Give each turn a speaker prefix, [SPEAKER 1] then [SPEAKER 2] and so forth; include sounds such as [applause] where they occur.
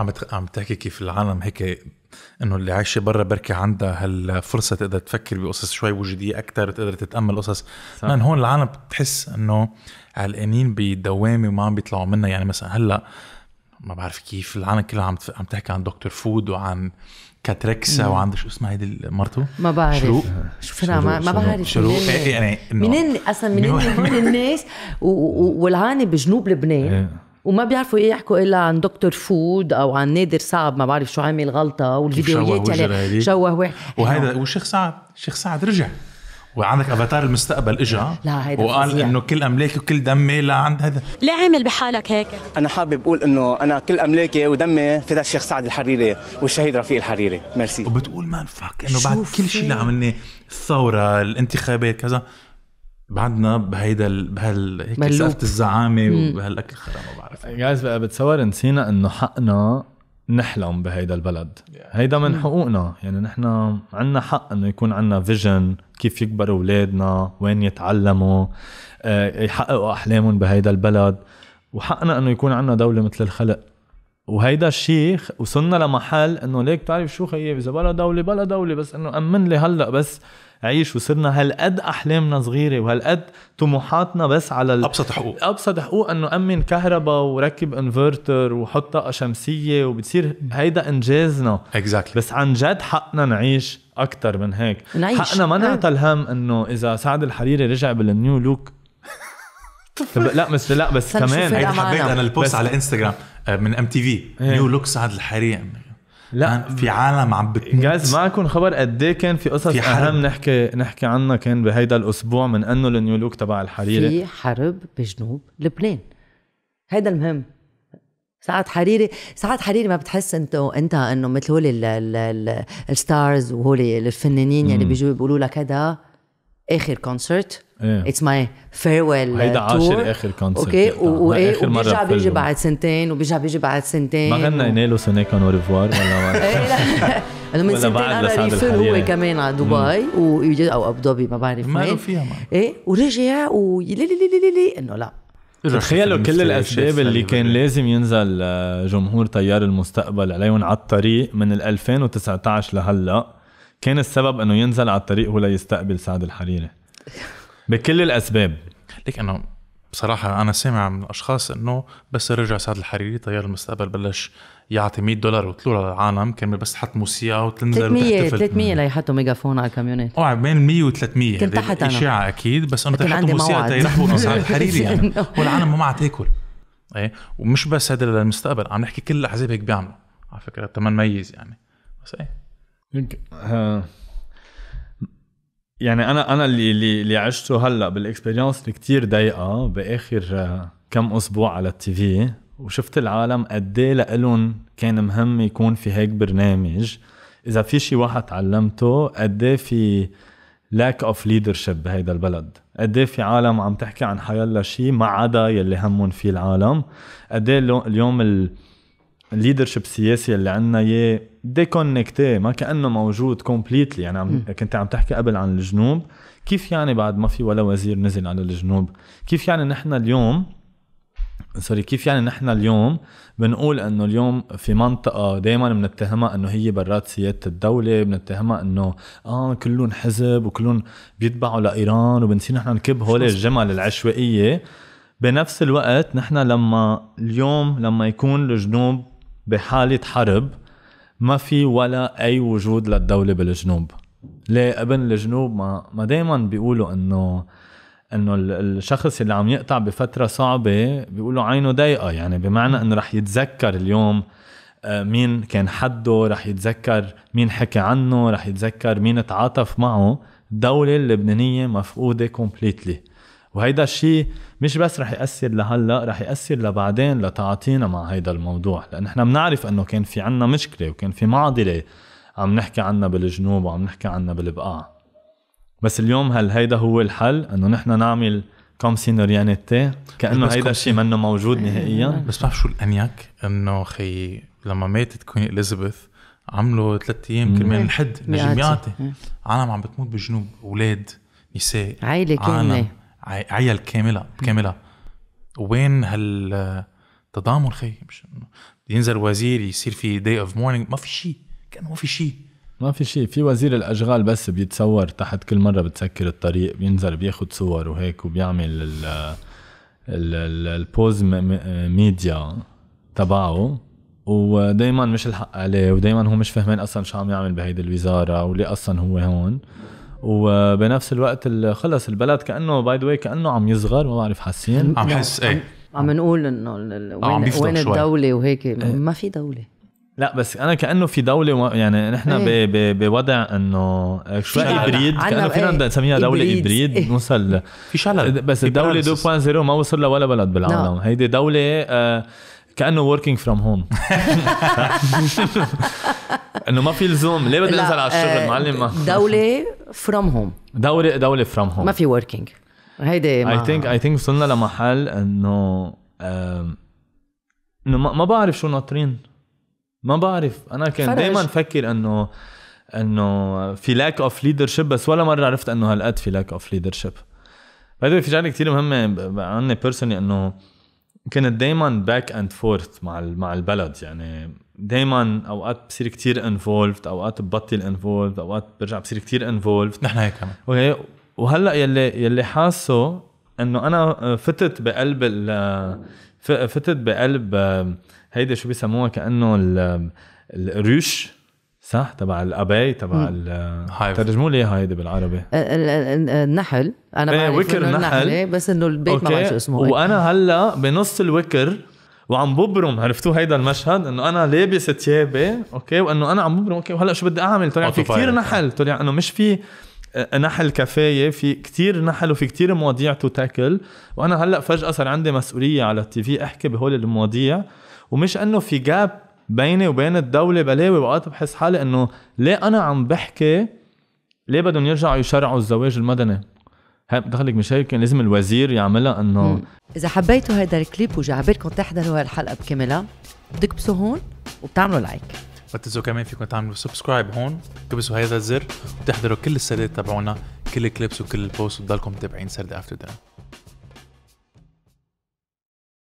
[SPEAKER 1] عم عم تحكي كيف العالم هيك انه اللي عايشه برا بركي عندها هالفرصه تقدر تفكر بقصص شوي وجوديه اكثر تقدر تتامل قصص من هون العالم بتحس انه علقانين بدوامه وما عم بيطلعوا منها يعني مثلا هلا ما بعرف كيف العالم كلها عم عم تحكي عن دكتور فود وعن كاتريكسا وعند شو اسمها هيدي مرته ما بعرف شروق شو ما, ما بعرف شروق يعني منين
[SPEAKER 2] اصلا منين [laughs] هون الناس والعاني بجنوب لبنان إيه. وما بيعرفوا يحكوا الا عن دكتور فود او عن نادر سعد ما بعرف شو عامل غلطه والفيديوهات يعني شوه وهذا
[SPEAKER 1] والشيخ سعد الشيخ سعد رجع وعندك افاتار المستقبل اجا
[SPEAKER 2] لا هيدا وقال انه
[SPEAKER 1] كل املاكي وكل دمي لعند هذا ليه عامل بحالك هيك؟ انا حابب اقول انه انا كل املاكي ودمي فدا الشيخ سعد الحريري والشهيد رفيق الحريري ميرسي وبتقول ما فاك انه بعد كل شيء اللي عملناه الثوره الانتخابات كذا بعدنا بهيدا بهال هيك سالفه الزعامة وبهالاكل ما بعرف جايز بقى بتصور نسينا انه حقنا
[SPEAKER 3] نحلم بهيدا البلد هيدا من حقوقنا يعني نحن عندنا حق انه يكون عندنا فيجن كيف يكبروا اولادنا وين يتعلموا آه، يحققوا احلامهم بهيدا البلد وحقنا انه يكون عندنا دولة مثل الخلق وهيدا الشيء وصلنا لمحل انه ليك بتعرف شو خيي اذا بلا دوله بلا دوله بس انه امن لي هلا بس عيش وصرنا هالقد احلامنا صغيره وهالقد طموحاتنا بس على ال... ابسط حقوق ابسط حقوق انه امن كهرباء وركب انفرتر وحط طاقه شمسيه وبتصير هيدا انجازنا exactly. بس عن جد حقنا نعيش اكثر من هيك نعيش. حقنا ما نعطى الهم انه اذا سعد الحريري رجع بالنيو لوك
[SPEAKER 1] لا بس لا بس كمان هيدا إيه حبيت انا البوست على انستغرام آه، من ام تي في نيو لوك سعد الحريق لا آه، في عالم عم بتموت جايز اكون خبر قد ايه كان في قصص في حرب. اهم
[SPEAKER 3] نحكي نحكي عنها كان بهيدا الاسبوع من انه النيو لوك تبع الحريري في
[SPEAKER 1] حرب
[SPEAKER 2] بجنوب لبنان هيدا المهم سعد حريري سعد حريري ما بتحس انت انت انه مثل هول الستارز وهول الفنانين يعني بيجوا بيقولوا لك هذا اخر كونسرت اتس ماي فيرويل هيدا uh, عاشر اخر كونسرت اوكي وايه وبيرجع بيجي بعد سنتين وبيرجع بيجي بعد سنتين ما غنينا
[SPEAKER 3] له سوني كان ريفوار ولا إيه، [laughs] انا من سنتين انا ريفير هو
[SPEAKER 2] كمان على دبي او ابو ظبي ما بعرف ما فيها ايه ورجع ولي لي لي لي انه لا تخيلوا كل الاسباب اللي كان
[SPEAKER 3] لازم ينزل آه، جمهور تيار المستقبل عليهم على الطريق من ال 2019 لهلا كان السبب انه ينزل على الطريق يستقبل سعد الحريري
[SPEAKER 1] بكل الاسباب ليك انا بصراحة أنا سامع من اشخاص إنه بس رجع سعد الحريري طيار المستقبل بلش يعطي 100 دولار وطلوع للعالم كان بس تحط موسيقى وتنزل 300 300
[SPEAKER 2] ليحطوا ميجافون على الكاميونات
[SPEAKER 1] اوعى بين 100 و 300 كنت تحت أنا إشاعة أكيد بس إنه تحطوا موسيقى تيرحبوا سعد [laughs] الحريري يعني [laughs] والعالم ما معها تاكل ايه ومش بس هذا للمستقبل عم نحكي كل الأحزاب هيك بيعملوا على فكرة تمن ميز يعني بس ايه آه.
[SPEAKER 3] يعني انا انا اللي اللي, عشته هلا بالاكسبيرينس اللي كثير ضيقه باخر آه، كم اسبوع على التي في وشفت العالم قد ايه لهم كان مهم يكون في هيك برنامج اذا في شيء واحد تعلمته قد ايه في لاك اوف شيب بهيدا البلد قد ايه في عالم عم تحكي عن حيالله شيء ما عدا يلي همهم فيه العالم قد ايه اليوم ال... الليدرشيب السياسي اللي عندنا اياه ديكونكتي إيه، ما كانه موجود كومبليتلي يعني عم كنت عم تحكي قبل عن الجنوب كيف يعني بعد ما في ولا وزير نزل على الجنوب كيف يعني نحن اليوم سوري كيف يعني نحن اليوم بنقول انه اليوم في منطقه دائما بنتهمها انه هي برات سياده الدوله بنتهمها انه اه كلهم حزب وكلهم بيتبعوا لايران وبنصير نحن نكب هول الجمل العشوائيه بنفس الوقت نحن لما اليوم لما يكون الجنوب بحالة حرب ما في ولا أي وجود للدولة بالجنوب ليه ابن الجنوب ما ما دايما بيقولوا انه انه الشخص اللي عم يقطع بفتره صعبه بيقولوا عينه ضيقه يعني بمعنى انه رح يتذكر اليوم آه، مين كان حده رح يتذكر مين حكى عنه رح يتذكر مين تعاطف معه الدولة اللبنانية مفقودة كومبليتلي وهيدا الشيء مش بس رح ياثر لهلا رح ياثر لبعدين لتعاطينا مع هيدا الموضوع لان احنا بنعرف انه كان في عنا مشكله وكان في معضله عم نحكي عنها بالجنوب وعم نحكي عنها بالبقاع بس اليوم هل هيدا هو الحل انه نحن نعمل كم سينوريانيتي
[SPEAKER 1] كانه هيدا الشيء منه موجود إيه. نهائيا بس بتعرف شو الانيك انه خي لما ماتت كوين اليزابيث عملوا ثلاث ايام كرمال نحد نجم يعطي إيه. عالم عم بتموت بالجنوب اولاد نساء عائله كامله عيل كامله كامله وين هالتضامن خي مش ينزل وزير يصير في داي اوف مورنينج ما في شيء كان
[SPEAKER 3] ما في شيء ما في شيء في وزير الاشغال بس بيتصور تحت كل مره بتسكر الطريق بينزل بياخد صور وهيك وبيعمل ال البوز ميديا تبعه ودائما مش الحق عليه ودائما هو مش فاهمين اصلا شو عم يعمل بهيدي الوزاره وليه اصلا هو هون وبنفس الوقت خلص البلد كانه باي ذا كانه عم يصغر ما بعرف حاسين عم حس ايه
[SPEAKER 2] عم نقول انه وين, وين الدوله وهيك إيه. ما في دوله
[SPEAKER 3] لا بس انا كانه في دوله يعني نحن ايه. بوضع انه شوي ابريد كانه فينا إيه. نسميها ايه. دوله ابريد ايه. نوصل في شلل بس الدوله 2.0 ما وصل لولا بلد بالعالم هيدي دوله آه كانه وركينج فروم هوم انه ما في لزوم ليه بدنا ننزل على الشغل آه، معلم دوله فروم هوم دوله دوله فروم هوم ما في وركينج
[SPEAKER 2] هيدي اي ثينك
[SPEAKER 3] اي ثينك وصلنا لمحل انه انه ما بعرف شو ناطرين ما بعرف انا كان دائما افكر انه انه في لاك اوف ليدرشيب بس ولا مره عرفت انه هالقد في لاك اوف ليدرشيب بعدين في شغله كثير مهمه عني بيرسونلي انه كنت دائما باك اند فورث مع مع البلد يعني دائما اوقات بصير كثير انفولفد اوقات ببطل انفولفد اوقات برجع بصير كثير انفولفد نحن هيك كمان اوكي وهلا يلي يلي حاسه انه انا فتت بقلب ال فتت بقلب هيدا شو بيسموها كانه الريش صح تبع الاباي تبع ترجموا لي اياها هيدي بالعربي
[SPEAKER 2] النحل انا ايه وكر النحل إيه، بس انه البيت أوكي. ما بعرف شو اسمه وانا
[SPEAKER 3] هلا بنص الوكر وعم ببرم عرفتوا هيدا المشهد انه انا لابس ثيابي اوكي وانه انا عم ببرم اوكي وهلا شو بدي اعمل طلع في كثير نحل طلع انه مش في آه، نحل كفايه في كتير نحل وفي كتير مواضيع تتاكل وانا هلا فجاه صار عندي مسؤوليه على التي في احكي بهول المواضيع ومش انه في جاب بيني وبين الدوله بلاوي وقت بحس حالي انه ليه انا عم بحكي ليه بدهم يرجعوا يشرعوا الزواج المدني هاي بتخليك مشاكل كان لازم الوزير يعملها انه
[SPEAKER 2] اذا حبيتوا هذا الكليب وجا عبالكم تحضروا هالحلقه بكاملها بتكبسوا هون وبتعملوا
[SPEAKER 1] لايك بتنسوا كمان فيكم تعملوا سبسكرايب هون تكبسوا هذا الزر وتحضروا كل السردات تبعونا كل الكليبس وكل البوست وتضلكم متابعين سرد افتر دينر